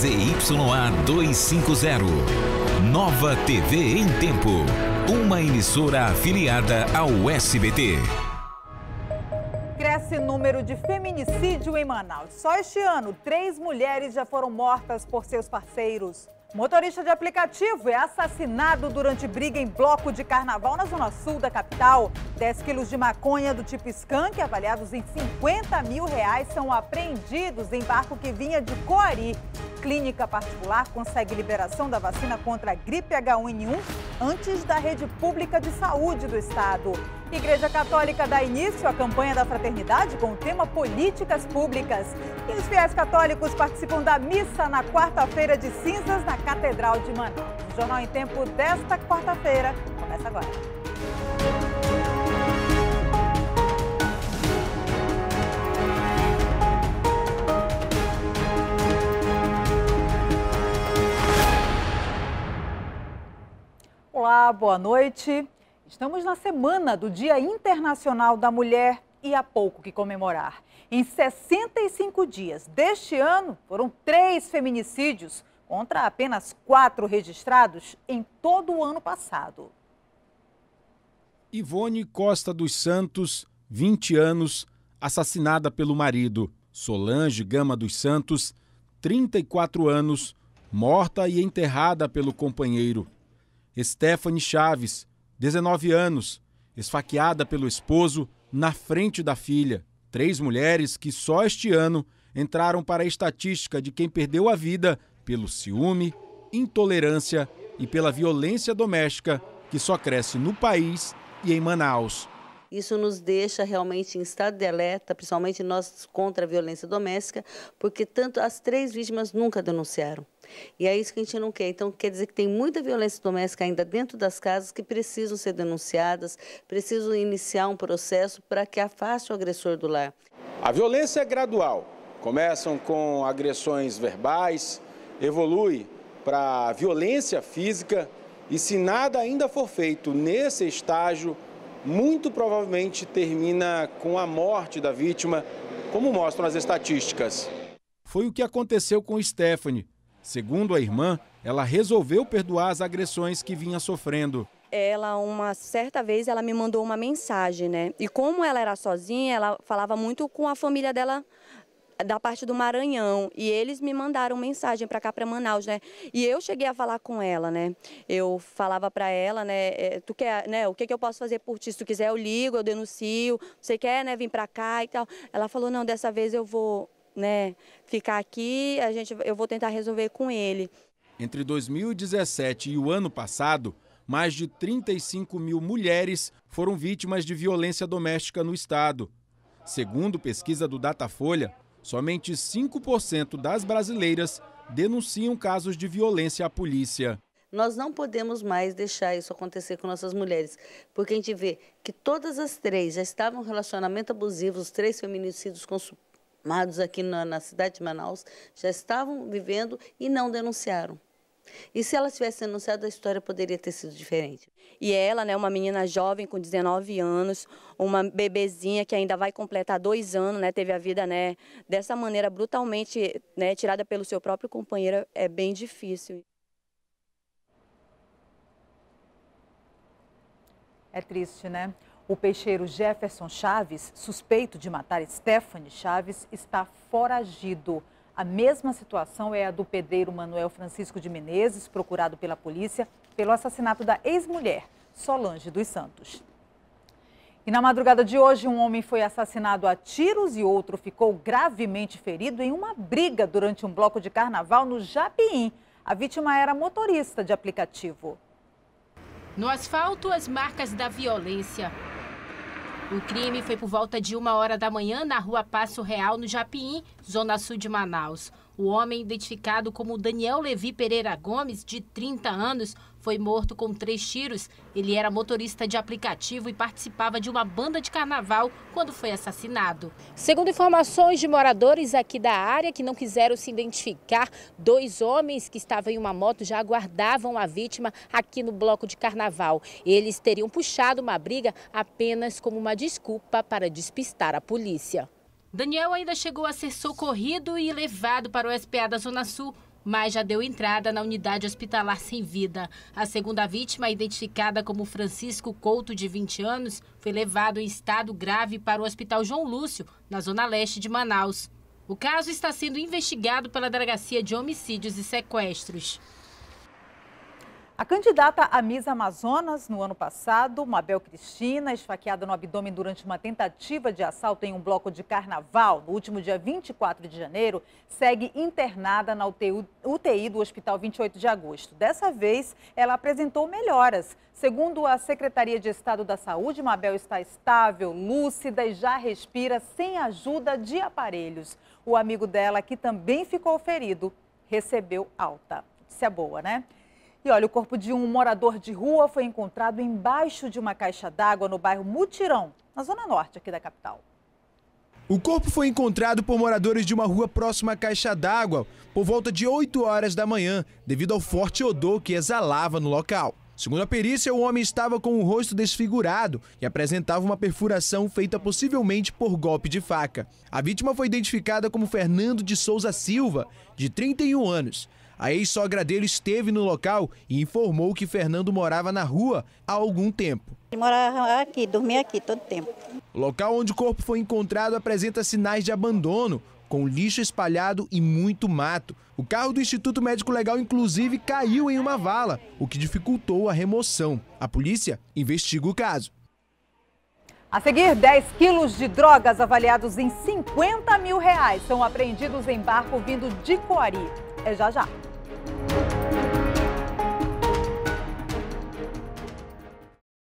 ZYA 250. Nova TV em Tempo. Uma emissora afiliada ao SBT. Cresce número de feminicídio em Manaus. Só este ano, três mulheres já foram mortas por seus parceiros. Motorista de aplicativo é assassinado durante briga em bloco de carnaval na zona sul da capital. 10 quilos de maconha do tipo skunk, avaliados em 50 mil reais, são apreendidos em barco que vinha de Coari clínica particular consegue liberação da vacina contra a gripe H1N1 antes da rede pública de saúde do estado. Igreja Católica dá início à campanha da fraternidade com o tema Políticas Públicas. E os fiéis católicos participam da missa na quarta-feira de cinzas na Catedral de Manaus. O Jornal em Tempo desta quarta-feira começa agora. Olá, boa noite. Estamos na semana do Dia Internacional da Mulher e há pouco que comemorar. Em 65 dias deste ano, foram três feminicídios contra apenas quatro registrados em todo o ano passado. Ivone Costa dos Santos, 20 anos, assassinada pelo marido. Solange Gama dos Santos, 34 anos, morta e enterrada pelo companheiro. Stephanie Chaves, 19 anos, esfaqueada pelo esposo na frente da filha. Três mulheres que só este ano entraram para a estatística de quem perdeu a vida pelo ciúme, intolerância e pela violência doméstica que só cresce no país e em Manaus. Isso nos deixa realmente em estado de alerta, principalmente nós contra a violência doméstica, porque tanto as três vítimas nunca denunciaram. E é isso que a gente não quer. Então, quer dizer que tem muita violência doméstica ainda dentro das casas que precisam ser denunciadas, precisam iniciar um processo para que afaste o agressor do lar. A violência é gradual. Começam com agressões verbais, evolui para violência física e, se nada ainda for feito nesse estágio, muito provavelmente termina com a morte da vítima, como mostram as estatísticas. Foi o que aconteceu com Stephanie. Segundo a irmã, ela resolveu perdoar as agressões que vinha sofrendo. Ela, uma certa vez, ela me mandou uma mensagem, né? E como ela era sozinha, ela falava muito com a família dela da parte do Maranhão e eles me mandaram mensagem para cá para Manaus, né? E eu cheguei a falar com ela, né? Eu falava para ela, né, é, tu quer, né, o que que eu posso fazer por ti? Se tu quiser eu ligo, eu denuncio. Você quer, né, vir para cá e tal. Ela falou: "Não, dessa vez eu vou, né, ficar aqui, a gente eu vou tentar resolver com ele". Entre 2017 e o ano passado, mais de 35 mil mulheres foram vítimas de violência doméstica no estado. Segundo pesquisa do Datafolha, somente 5% das brasileiras denunciam casos de violência à polícia. Nós não podemos mais deixar isso acontecer com nossas mulheres, porque a gente vê que todas as três já estavam em relacionamento abusivo, os três feminicídios consumados aqui na, na cidade de Manaus já estavam vivendo e não denunciaram. E se ela tivesse anunciado, a história poderia ter sido diferente. E ela, né, uma menina jovem com 19 anos, uma bebezinha que ainda vai completar dois anos, né, teve a vida, né, dessa maneira brutalmente, né, tirada pelo seu próprio companheiro, é bem difícil. É triste, né? O peixeiro Jefferson Chaves, suspeito de matar Stephanie Chaves, está foragido. A mesma situação é a do pedreiro Manuel Francisco de Menezes, procurado pela polícia pelo assassinato da ex-mulher, Solange dos Santos. E na madrugada de hoje, um homem foi assassinado a tiros e outro ficou gravemente ferido em uma briga durante um bloco de carnaval no Japiim. A vítima era motorista de aplicativo. No asfalto, as marcas da violência. O crime foi por volta de uma hora da manhã na rua Passo Real, no Japiim, zona sul de Manaus. O homem, identificado como Daniel Levi Pereira Gomes, de 30 anos, foi morto com três tiros. Ele era motorista de aplicativo e participava de uma banda de carnaval quando foi assassinado. Segundo informações de moradores aqui da área que não quiseram se identificar, dois homens que estavam em uma moto já aguardavam a vítima aqui no bloco de carnaval. Eles teriam puxado uma briga apenas como uma desculpa para despistar a polícia. Daniel ainda chegou a ser socorrido e levado para o SPA da Zona Sul, mas já deu entrada na unidade hospitalar sem vida. A segunda vítima, identificada como Francisco Couto, de 20 anos, foi levado em estado grave para o Hospital João Lúcio, na zona leste de Manaus. O caso está sendo investigado pela Delegacia de Homicídios e Sequestros. A candidata à Miss Amazonas no ano passado, Mabel Cristina, esfaqueada no abdômen durante uma tentativa de assalto em um bloco de carnaval no último dia 24 de janeiro, segue internada na UTI do Hospital 28 de Agosto. Dessa vez, ela apresentou melhoras. Segundo a Secretaria de Estado da Saúde, Mabel está estável, lúcida e já respira sem ajuda de aparelhos. O amigo dela, que também ficou ferido, recebeu alta. Isso é boa, né? E olha, o corpo de um morador de rua foi encontrado embaixo de uma caixa d'água no bairro Mutirão, na zona norte aqui da capital. O corpo foi encontrado por moradores de uma rua próxima à caixa d'água por volta de 8 horas da manhã, devido ao forte odor que exalava no local. Segundo a perícia, o homem estava com o rosto desfigurado e apresentava uma perfuração feita possivelmente por golpe de faca. A vítima foi identificada como Fernando de Souza Silva, de 31 anos. A ex-sogra dele esteve no local e informou que Fernando morava na rua há algum tempo. Ele morava aqui, dormia aqui todo tempo. O local onde o corpo foi encontrado apresenta sinais de abandono, com lixo espalhado e muito mato. O carro do Instituto Médico Legal, inclusive, caiu em uma vala, o que dificultou a remoção. A polícia investiga o caso. A seguir, 10 quilos de drogas avaliados em 50 mil reais são apreendidos em barco vindo de Coari. É já já.